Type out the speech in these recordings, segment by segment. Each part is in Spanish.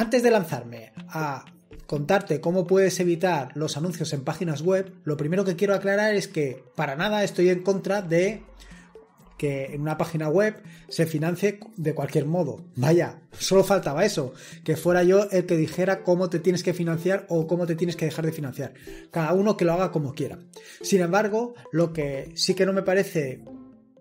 Antes de lanzarme a contarte cómo puedes evitar los anuncios en páginas web, lo primero que quiero aclarar es que para nada estoy en contra de que en una página web se financie de cualquier modo. Vaya, solo faltaba eso, que fuera yo el que dijera cómo te tienes que financiar o cómo te tienes que dejar de financiar. Cada uno que lo haga como quiera. Sin embargo, lo que sí que no me parece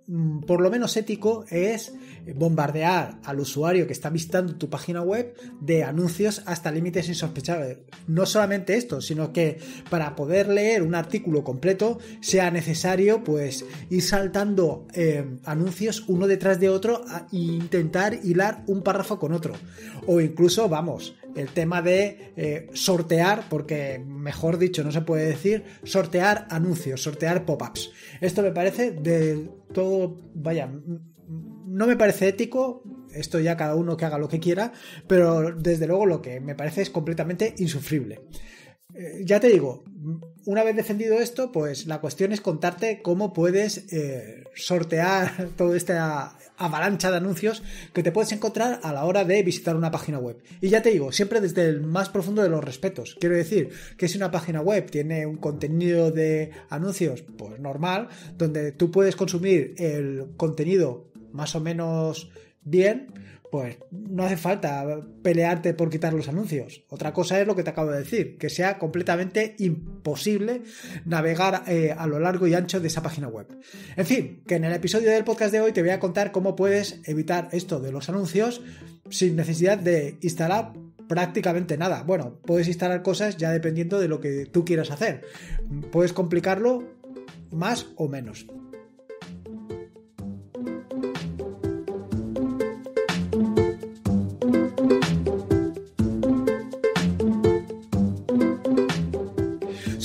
Mm, por lo menos ético es bombardear al usuario que está visitando tu página web de anuncios hasta límites insospechables. No solamente esto, sino que para poder leer un artículo completo sea necesario pues ir saltando eh, anuncios uno detrás de otro e intentar hilar un párrafo con otro. O incluso, vamos, el tema de eh, sortear, porque mejor dicho no se puede decir, sortear anuncios, sortear pop-ups. Esto me parece de todo, vaya, no me parece ético, esto ya cada uno que haga lo que quiera, pero desde luego lo que me parece es completamente insufrible. Eh, ya te digo, una vez defendido esto, pues la cuestión es contarte cómo puedes eh, sortear toda esta avalancha de anuncios que te puedes encontrar a la hora de visitar una página web. Y ya te digo, siempre desde el más profundo de los respetos. Quiero decir que si una página web tiene un contenido de anuncios, pues normal, donde tú puedes consumir el contenido más o menos bien, pues no hace falta pelearte por quitar los anuncios. Otra cosa es lo que te acabo de decir, que sea completamente imposible navegar eh, a lo largo y ancho de esa página web. En fin, que en el episodio del podcast de hoy te voy a contar cómo puedes evitar esto de los anuncios sin necesidad de instalar prácticamente nada. Bueno, puedes instalar cosas ya dependiendo de lo que tú quieras hacer. Puedes complicarlo más o menos.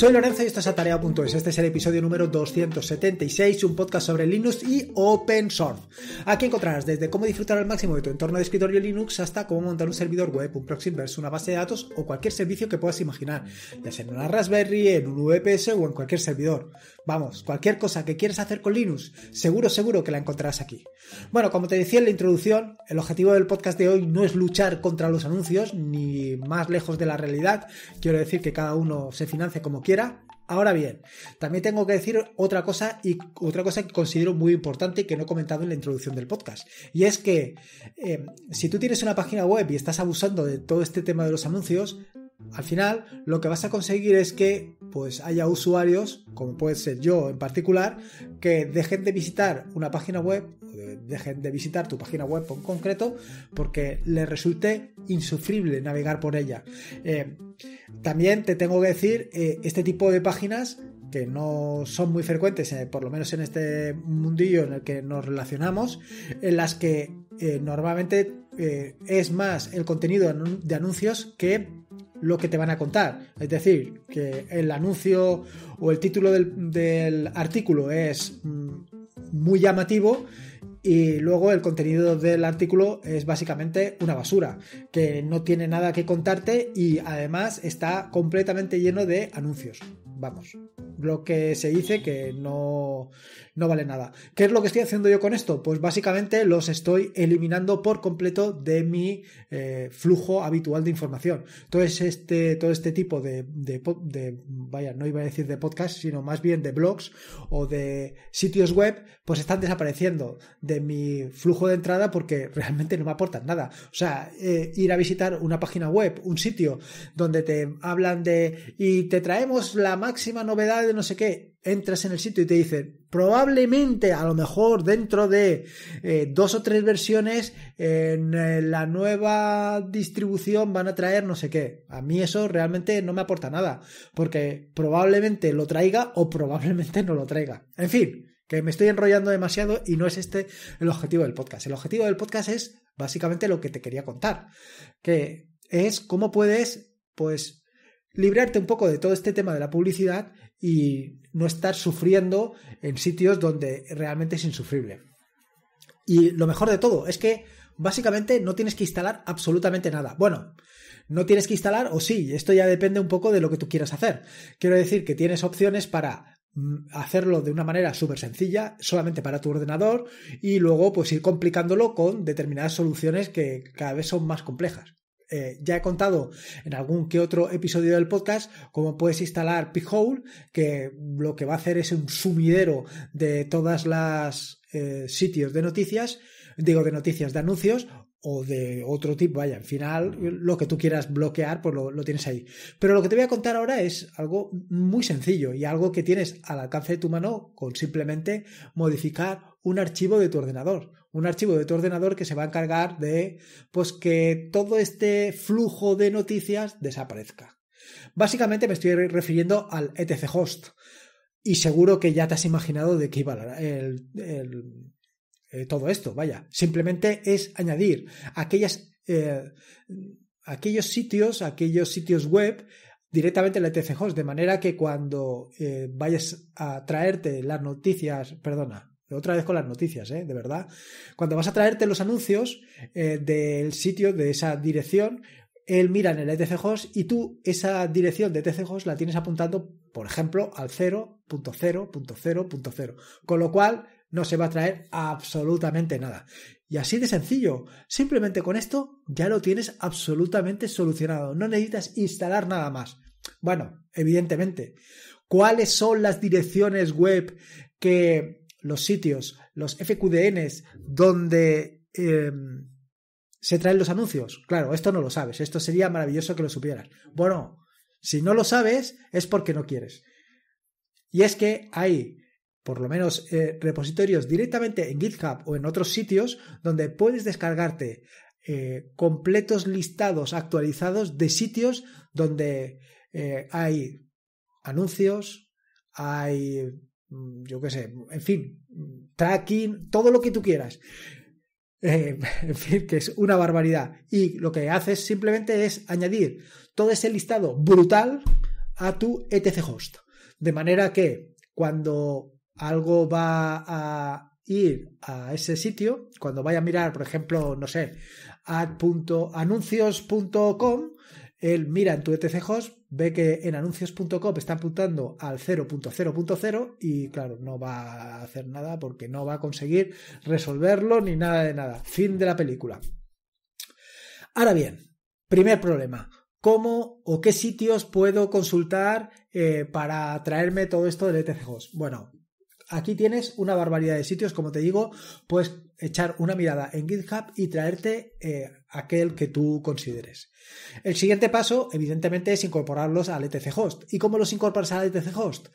Soy Lorenzo y esto es Atarea.es. Este es el episodio número 276, un podcast sobre Linux y Open Source. Aquí encontrarás desde cómo disfrutar al máximo de tu entorno de escritorio Linux hasta cómo montar un servidor web, un versus una base de datos o cualquier servicio que puedas imaginar, ya sea en una Raspberry, en un VPS o en cualquier servidor. Vamos, cualquier cosa que quieras hacer con Linux, seguro, seguro que la encontrarás aquí. Bueno, como te decía en la introducción, el objetivo del podcast de hoy no es luchar contra los anuncios, ni más lejos de la realidad. Quiero decir que cada uno se financia como quiera. Ahora bien, también tengo que decir otra cosa y otra cosa que considero muy importante y que no he comentado en la introducción del podcast. Y es que eh, si tú tienes una página web y estás abusando de todo este tema de los anuncios, al final, lo que vas a conseguir es que pues haya usuarios, como puede ser yo en particular, que dejen de visitar una página web, dejen de visitar tu página web en concreto, porque les resulte insufrible navegar por ella. Eh, también te tengo que decir, eh, este tipo de páginas que no son muy frecuentes, eh, por lo menos en este mundillo en el que nos relacionamos, en las que normalmente es más el contenido de anuncios que lo que te van a contar. Es decir, que el anuncio o el título del, artículo es mm, muy llamativo y luego el contenido del artículo es básicamente una basura, que no tiene nada que contarte y además está completamente lleno de anuncios. Vamos, lo que se dice que no, no vale nada. ¿Qué es lo que estoy haciendo yo con esto? Pues básicamente los estoy eliminando por completo de mi eh, flujo habitual de información. este, todo este tipo de, de, vaya, no iba a decir de podcast, sino más bien de blogs o de sitios web, pues están desapareciendo de mi flujo de entrada porque realmente no me aportan nada. O sea, eh, ir a visitar una página web, un sitio donde te hablan de y te traemos la máxima novedad de no sé qué, entras en el sitio y te dicen, probablemente, a lo mejor dentro de eh, dos o tres versiones, en eh, la nueva distribución van a traer no sé qué. A mí eso realmente no me aporta nada, porque probablemente lo traiga o probablemente no lo traiga. En fin, que me estoy enrollando demasiado y no es este el objetivo del podcast. El objetivo del podcast es básicamente lo que te quería contar, que es cómo puedes, pues, librarte un poco de todo este tema de la publicidad y no estar sufriendo en sitios donde realmente es insufrible. Y lo mejor de todo es que básicamente no tienes que instalar absolutamente nada. Bueno, no tienes que instalar o sí, esto ya depende un poco de lo que tú quieras hacer. Quiero decir que tienes opciones para mm, hacerlo de una manera súper sencilla, solamente para tu ordenador, y luego pues ir complicándolo con determinadas soluciones que cada vez son más complejas. Eh, ya he contado en algún que otro episodio del podcast cómo puedes instalar P-Hole... que lo que va a hacer es un sumidero de todas las eh, sitios de noticias, digo de noticias, de anuncios, o de otro tipo, vaya, al final lo que tú quieras bloquear, pues lo, tienes ahí. Pero lo que te voy a contar ahora es algo muy sencillo y algo que tienes al alcance de tu mano con simplemente modificar un archivo de tu ordenador. Un archivo de tu ordenador que se va a encargar de pues que todo este flujo de noticias desaparezca. Básicamente me estoy refiriendo al etc host. Y seguro que ya te has imaginado de qué iba el eh, todo esto, vaya. Simplemente es añadir aquellas, eh, aquellos sitios, aquellos sitios web directamente en la ETC Host, de manera que cuando eh, vayas a traerte las noticias, perdona, otra vez con las noticias, de verdad, cuando vas a traerte los anuncios del sitio, de esa dirección, él mira en el ETC Host y tú esa dirección de ETC Host la tienes apuntando, por ejemplo, al 0.0.0.0. Con lo cual, no se va a traer absolutamente nada. Y así de sencillo, simplemente con esto ya lo tienes absolutamente solucionado, no necesitas instalar nada más. Bueno, evidentemente, ¿cuáles son las direcciones web que los sitios, los FQDNs, donde em, se traen los anuncios? Claro, esto no lo sabes, esto sería maravilloso que lo supieras. Bueno, si no lo sabes es porque no quieres. Y es que hay por lo menos eh, repositorios directamente en GitHub o en otros sitios donde puedes descargarte eh, completos listados actualizados de sitios donde eh, hay anuncios, hay, mm, yo qué sé, en fin, tracking, todo lo que tú quieras. en fin, que es una barbaridad. Y lo que haces simplemente es añadir todo ese listado brutal a tu etc host. De manera que cuando algo va a ir a ese sitio, cuando vaya a mirar, por ejemplo, no sé, ad.anuncios.com, él mira en tu ETC ve que en anuncios.com está apuntando al 0.0.0 y claro, no va a hacer nada porque no va a conseguir resolverlo ni nada de nada. Fin de la película. Ahora bien, primer problema. ¿Cómo o qué sitios puedo consultar eh, para traerme todo esto del ETC Bueno, Aquí tienes una barbaridad de sitios, como te digo, puedes echar una mirada en GitHub y traerte eh, aquel que tú consideres. El siguiente paso, evidentemente, es incorporarlos al ETC Host. ¿Y cómo los incorporas al ETC Host?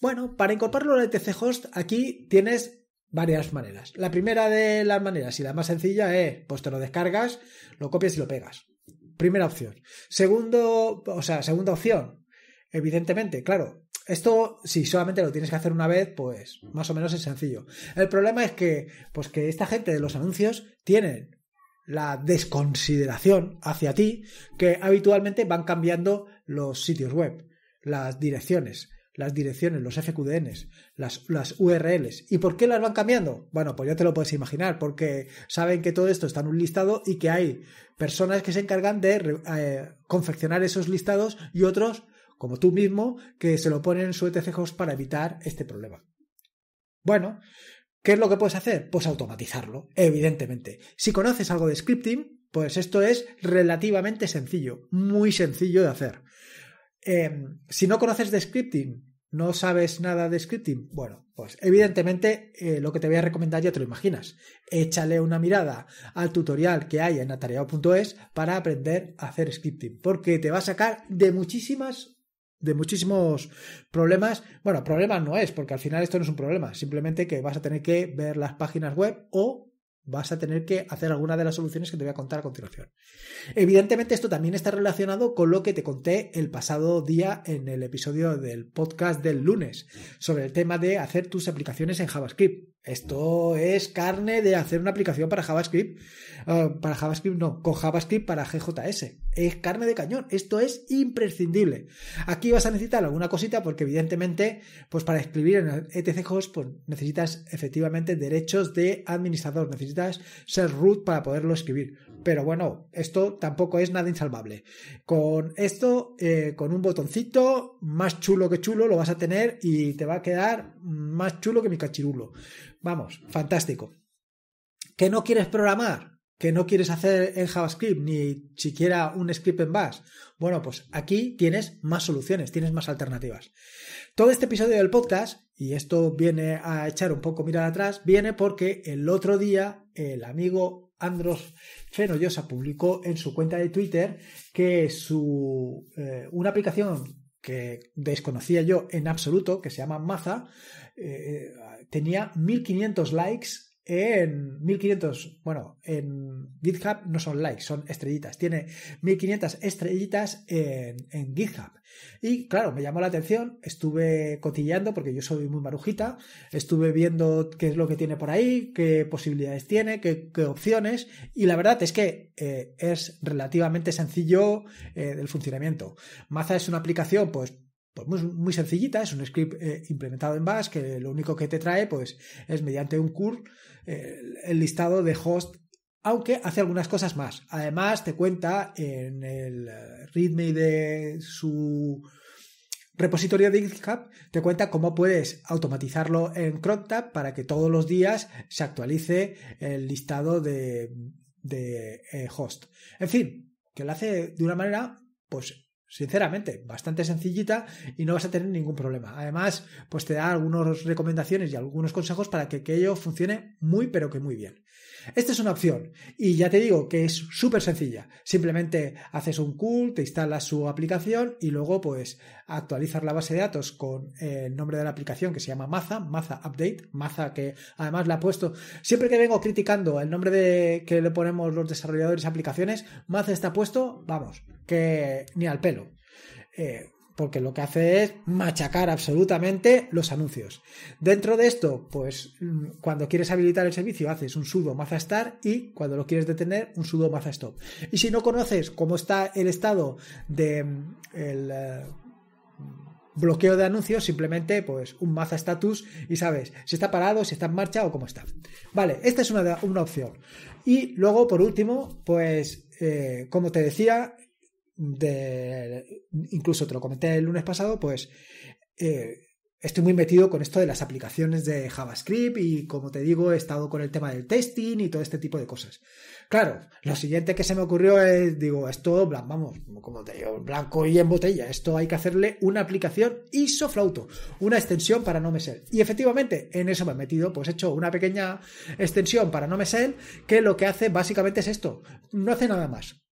Bueno, para incorporarlo al ETC Host, aquí tienes varias maneras. La primera de las maneras y la más sencilla es, pues te lo descargas, lo copias y lo pegas. Primera opción. Segundo, o sea, segunda opción, evidentemente, claro, esto, si solamente lo tienes que hacer una vez, pues más o menos es sencillo. El problema es que, pues que esta gente de los anuncios tienen la desconsideración hacia ti que habitualmente van cambiando los sitios web, las direcciones, las direcciones, los FQDNs, las, las URLs. ¿Y por qué las van cambiando? Bueno, pues ya te lo puedes imaginar, porque saben que todo esto está en un listado y que hay personas que se encargan de eh, confeccionar esos listados y otros como tú mismo, que se lo ponen en su para evitar este problema. Bueno, ¿qué es lo que puedes hacer? Pues automatizarlo, evidentemente. Si conoces algo de scripting, pues esto es relativamente sencillo, muy sencillo de hacer. Em, si no conoces de scripting, no sabes nada de scripting, bueno, pues evidentemente eh, lo que te voy a recomendar ya te lo imaginas. Échale una mirada al tutorial que hay en atareado.es para aprender a hacer scripting, porque te va a sacar de muchísimas de muchísimos problemas. Bueno, problema no es, porque al final esto no es un problema, simplemente que vas a tener que ver las páginas web o vas a tener que hacer alguna de las soluciones que te voy a contar a continuación. Evidentemente esto también está relacionado con lo que te conté el pasado día en el episodio del podcast del lunes sobre el tema de hacer tus aplicaciones en JavaScript. Esto es carne de hacer una aplicación para JavaScript. Ah, para JavaScript no, con JavaScript para GJS. Es carne de cañón. Esto es imprescindible. Aquí vas a necesitar alguna cosita porque evidentemente, pues para escribir en ETC pues necesitas efectivamente derechos de administrador. Necesitas ser root para poderlo escribir. Pero bueno, esto tampoco es nada insalvable. Con esto, eh, con un botoncito más chulo que chulo, lo vas a tener y te va a quedar más chulo que mi cachirulo. Vamos, fantástico. ¿Que no quieres programar? ¿Que no quieres hacer en JavaScript ni siquiera un script en Bash? Bueno, pues aquí tienes más soluciones, tienes más alternativas. Todo este episodio del podcast, y esto viene a echar un poco mirada atrás, viene porque el otro día el amigo Andros Fenoyosa publicó en su cuenta de Twitter que su, eh, una aplicación que desconocía yo en absoluto, que se llama Maza, eh, eh, tenía 1500 likes en 1500, bueno, en GitHub no son likes, son estrellitas. Tiene 1500 estrellitas en, GitHub. Y claro, me llamó la atención, estuve cotillando porque yo soy muy marujita, estuve viendo qué es lo que tiene por ahí, qué posibilidades tiene, qué, opciones. Y la verdad es que eh, es relativamente sencillo eh, el funcionamiento. Maza es una aplicación, pues pues muy, sencillita, es un script eh, implementado en Bash que lo único que te trae pues es mediante un curl eh, el listado de host, aunque hace algunas cosas más. Además te cuenta en el readme de su repositorio de GitHub, te cuenta cómo puedes automatizarlo en CronTab para que todos los días se actualice el listado de, de eh, host. En fin, que lo hace de una manera pues sinceramente, bastante sencillita y no vas a tener ningún problema. Además, pues te da algunas recomendaciones y algunos consejos para que ello funcione muy, pero que muy bien. Esta es una opción y ya te digo que es súper sencilla. Simplemente haces un cool, te instalas su aplicación y luego pues actualizar la base de datos con eh, el nombre de la aplicación que se llama Maza, Maza Update, Maza que además le ha puesto, siempre que vengo criticando el nombre de, que le ponemos los desarrolladores aplicaciones, Maza está puesto, vamos, que ni al pelo. Eh, porque lo que hace es machacar absolutamente los anuncios. Dentro de esto, pues mm, cuando quieres habilitar el servicio haces un sudo maza start y cuando lo quieres detener un sudo maza stop. Y si no conoces cómo está el estado de mm, eh, bloqueo de anuncios, simplemente pues un maza status y sabes si está parado, si está en marcha o cómo está. Vale, esta es una, una opción. Y luego, por último, pues eh, como te decía, de, incluso te lo comenté el lunes pasado, pues eh, estoy muy metido con esto de las aplicaciones de JavaScript y como te digo, he estado con el tema del testing y todo este tipo de cosas. Claro, lo siguiente que se me ocurrió es, digo, esto, vamos, como te digo, blanco y en botella, esto hay que hacerle una aplicación isoflauto, una extensión para no mesel. Y efectivamente, en eso me he metido, pues he hecho una pequeña extensión para no mesel que lo que hace básicamente es esto, no hace nada más.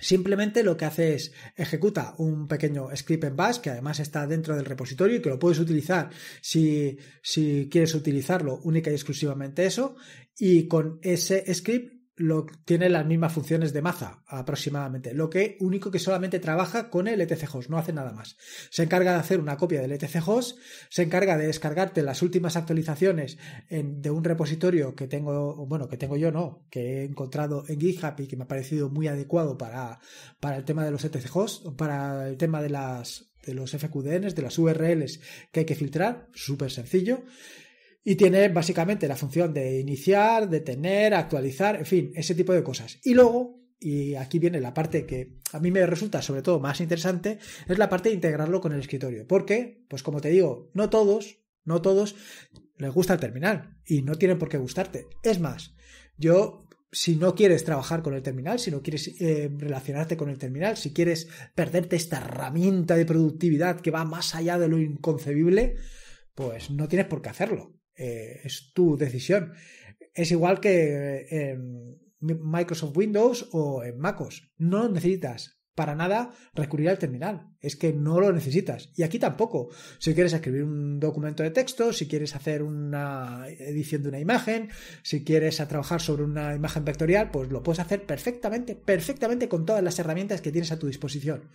Simplemente lo que hace es ejecuta un pequeño script en bash que además está dentro del repositorio y que lo puedes utilizar si, si quieres utilizarlo única y exclusivamente eso. Y con ese script lo, tiene las mismas funciones de maza aproximadamente, lo que único que solamente trabaja con el ETC host, no hace nada más. Se encarga de hacer una copia del ETC host, se encarga de descargarte las últimas actualizaciones de un repositorio que tengo, bueno, que tengo yo no, que he encontrado en GitHub y que me ha parecido muy adecuado para, para el tema de los ETC host, para el tema de las de los FQDNs, de las URLs que hay que filtrar, súper sencillo. Y tiene básicamente la función de iniciar, detener, actualizar, en fin, ese tipo de cosas. Y luego, y aquí viene la parte que a mí me resulta sobre todo más interesante, es la parte de integrarlo con el escritorio. Porque, pues como te digo, no todos, no todos les gusta el terminal y no tienen por qué gustarte. Es más, yo si no quieres trabajar con el terminal, si no quieres eh, relacionarte con el terminal, si quieres perderte esta herramienta de productividad que va más allá de lo inconcebible, pues no tienes por qué hacerlo. Eh, es tu decisión. Es igual que en Microsoft Windows o en MacOS. No necesitas para nada recurrir al terminal. Es que no lo necesitas. Y aquí tampoco. Si quieres escribir un documento de texto, si quieres hacer una edición de una imagen, si quieres trabajar sobre una imagen vectorial, pues lo puedes hacer perfectamente, perfectamente con todas las herramientas que tienes a tu disposición.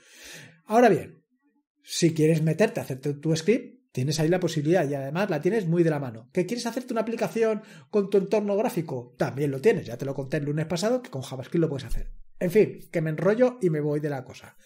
Ahora bien, si quieres meterte a hacer tu script, Tienes ahí la posibilidad y además la tienes muy de la mano. ¿Que quieres hacerte una aplicación con tu entorno gráfico? También lo tienes, ya te lo conté el lunes pasado que con JavaScript lo puedes hacer. En fin, que me enrollo y me voy de la cosa.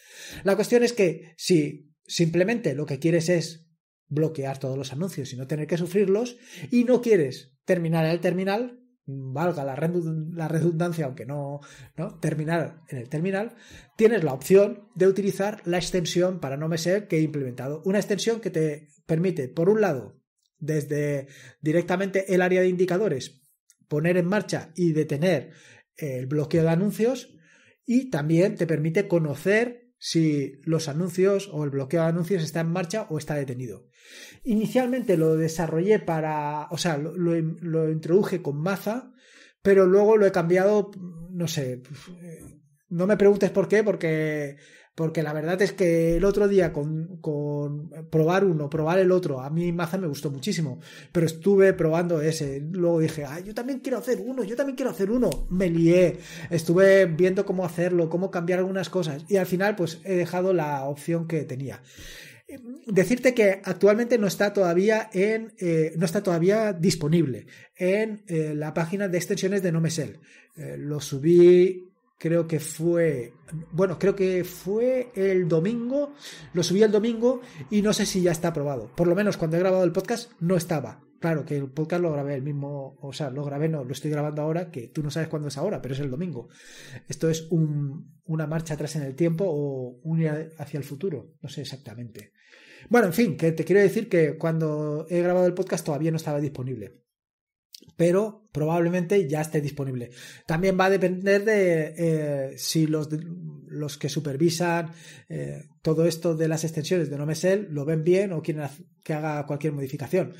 La cuestión es que si simplemente lo que quieres es bloquear todos los anuncios y no tener que sufrirlos y no quieres terminar en el terminal, valga la, redundancia, aunque no, no, terminar en el terminal, tienes la opción de utilizar la extensión para no me ser que he implementado. Una extensión que te permite, por un lado, desde directamente el área de indicadores, poner en marcha y detener el bloqueo de anuncios y también te permite conocer si los anuncios o el bloqueo de anuncios está en marcha o está detenido. Inicialmente lo desarrollé para, o sea, lo, lo, introduje con Maza, pero luego lo he cambiado, no sé, eh, no me preguntes por qué, porque porque la verdad es que el otro día con, probar uno, probar el otro, a mí Maza me gustó muchísimo, pero estuve probando ese. Luego dije, yo también quiero hacer uno, yo también quiero hacer uno. Me lié, estuve viendo cómo hacerlo, cómo cambiar algunas cosas y al final pues he dejado la opción que tenía decirte que actualmente no está todavía en eh, no está todavía disponible en eh, la página de extensiones de Nomesel. Eh, lo subí creo que fue, bueno, creo que fue el domingo, lo subí el domingo y no sé si ya está aprobado. Por lo menos cuando he grabado el podcast no estaba. Claro que el podcast lo grabé el mismo, o sea, lo grabé, no, lo estoy grabando ahora, que tú no sabes cuándo es ahora, pero es el domingo. Esto es una marcha atrás en el tiempo o un hacia el futuro, no sé exactamente. Bueno, en fin, que te quiero decir que cuando he grabado el podcast todavía no estaba disponible pero probablemente ya esté disponible. También va a depender de eh, si los, que supervisan eh, todo esto de las extensiones de NoMesel lo ven bien o quieren que haga cualquier modificación.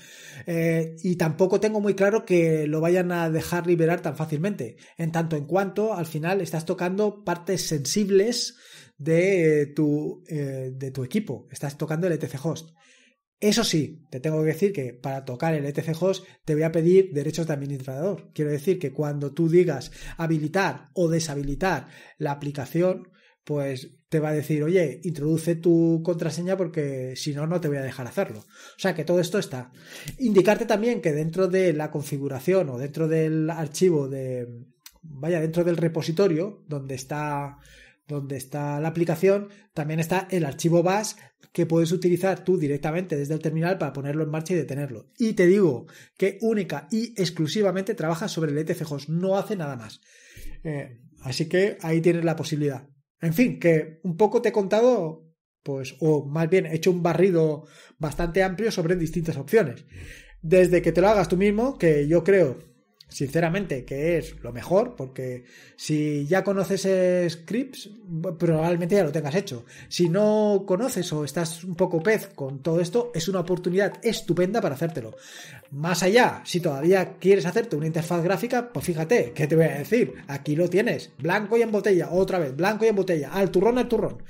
Eh, y tampoco tengo muy claro que lo vayan a dejar liberar tan fácilmente, en tanto en cuanto al final estás tocando partes sensibles de tu, de tu equipo, estás tocando el ETC host. Eso sí, te tengo que decir que para tocar el ETC host te voy a pedir derechos de administrador. Quiero decir que cuando tú digas habilitar o deshabilitar la aplicación, pues te va a decir, oye, introduce tu contraseña porque si no, no te voy a dejar hacerlo. O sea que todo esto está. Indicarte también que dentro de la configuración o dentro del archivo de, vaya, dentro del repositorio donde está donde está la aplicación, también está el archivo BAS que puedes utilizar tú directamente desde el terminal para ponerlo en marcha y detenerlo. Y te digo que única y exclusivamente trabaja sobre el ETC no hace nada más. Eh, así que ahí tienes la posibilidad. En fin, que un poco te he contado, pues, o más bien he hecho un barrido bastante amplio sobre distintas opciones. Desde que te lo hagas tú mismo, que yo creo sinceramente, que es lo mejor, porque si ya conoces scripts, probablemente ya lo tengas hecho. Si no conoces o estás un poco pez con todo esto, es una oportunidad estupenda para hacértelo. Más allá, si todavía quieres hacerte una interfaz gráfica, pues fíjate, ¿qué te voy a decir? Aquí lo tienes, blanco y en botella, otra vez, blanco y en botella, al turrón, al turrón.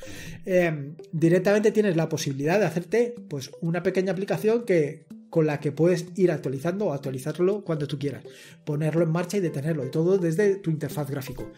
Em, directamente tienes la posibilidad de hacerte pues una pequeña aplicación que con la que puedes ir actualizando o actualizarlo cuando tú quieras, ponerlo en marcha y detenerlo, y todo desde tu interfaz gráfico.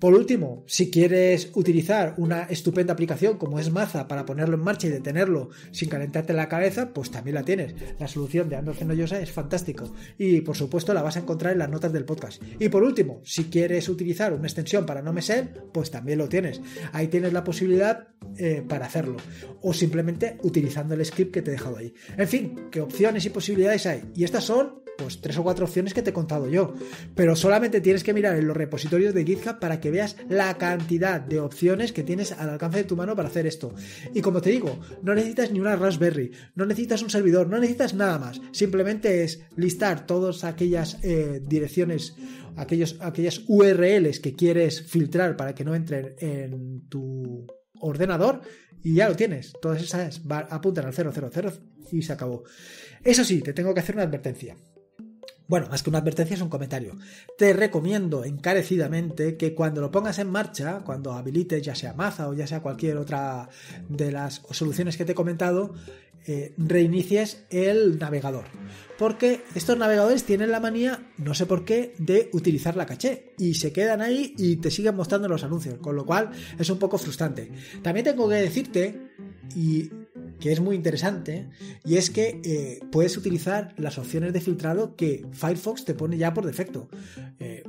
Por último, si quieres utilizar una estupenda aplicación como es Maza para ponerlo en marcha y detenerlo sin calentarte la cabeza, pues también la tienes. La solución de Android es fantástico y por supuesto la vas a encontrar en las notas del podcast. Y por último, si quieres utilizar una extensión para no ser pues también lo tienes. Ahí tienes la posibilidad eh, para hacerlo o simplemente utilizando el script que te he dejado ahí. En fin, qué opciones y posibilidades hay. Y estas son, pues, tres o cuatro opciones que te he contado yo. Pero solamente tienes que mirar en los repositorios de GitHub para que veas la cantidad de opciones que tienes al alcance de tu mano para hacer esto. Y como te digo, no necesitas ni una Raspberry, no necesitas un servidor, no necesitas nada más. Simplemente es listar todas aquellas eh, direcciones, aquellos, aquellas URLs que quieres filtrar para que no entren en tu ordenador y ya lo tienes. Todas esas apuntan al 000 y se acabó. Eso sí, te tengo que hacer una advertencia. Bueno, más que una advertencia es un comentario. Te recomiendo encarecidamente que cuando lo pongas en marcha, cuando habilites ya sea Maza o ya sea cualquier otra de las soluciones que te he comentado, eh, reinicies el navegador. Porque estos navegadores tienen la manía, no sé por qué, de utilizar la caché. Y se quedan ahí y te siguen mostrando los anuncios. Con lo cual es un poco frustrante. También tengo que decirte, y que es muy interesante, y es que eh, puedes utilizar las opciones de filtrado que Firefox te pone ya por defecto. Eh,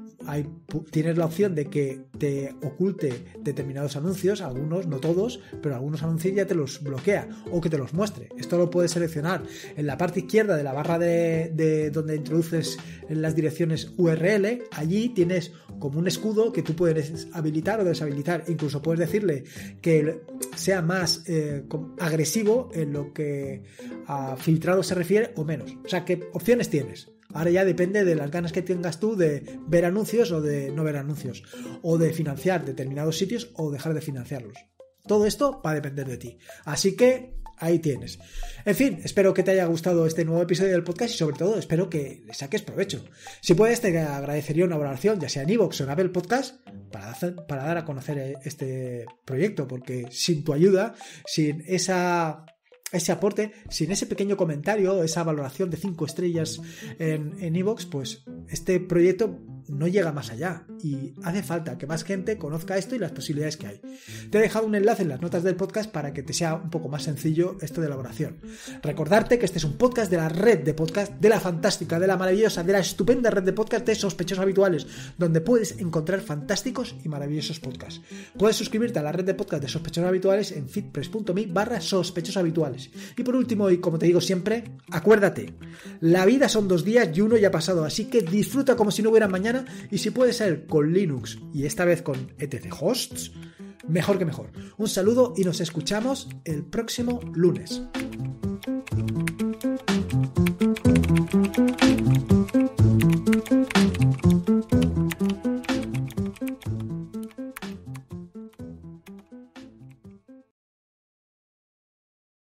tienes la opción de que te oculte determinados anuncios, algunos, no todos, pero algunos anuncios ya te los bloquea o que te los muestre. Esto lo puedes seleccionar en la parte izquierda de la barra de donde introduces las direcciones URL. Allí tienes como un escudo que tú puedes habilitar o deshabilitar. Incluso puedes decirle que sea más eh, agresivo en lo que a filtrado se refiere o menos. O sea, ¿qué opciones tienes? Ahora ya depende de las ganas que tengas tú de ver anuncios o de no ver anuncios, o de financiar determinados sitios o dejar de financiarlos. Todo esto va a depender de ti. Así que ahí tienes. En fin, espero que te haya gustado este nuevo episodio del podcast y sobre todo espero que le saques provecho. Si puedes, te agradecería una valoración, ya sea en iVoox o en Apple Podcast, para, dar a conocer eh, este proyecto, porque sin tu ayuda, sin ese aporte, sin ese pequeño comentario, esa valoración de 5 estrellas en Evox, pues este proyecto no llega más allá y hace falta que más gente conozca esto y las posibilidades que hay. Te he dejado un enlace en las notas del podcast para que te sea un poco más sencillo esto de elaboración. Recordarte que este es un podcast de la red de podcast, de la fantástica, de la maravillosa, de la estupenda red de podcast de sospechosos habituales, donde puedes encontrar fantásticos y maravillosos podcasts. Puedes suscribirte a la red de podcast de sospechosos habituales en fitpress.me barra sospechosos habituales. Y por último, y como te digo siempre, acuérdate, la vida son dos días y uno ya ha pasado, así que disfruta como si no hubiera mañana y si puede ser con Linux y esta vez con etc hosts, mejor que mejor. Un saludo y nos escuchamos el próximo lunes.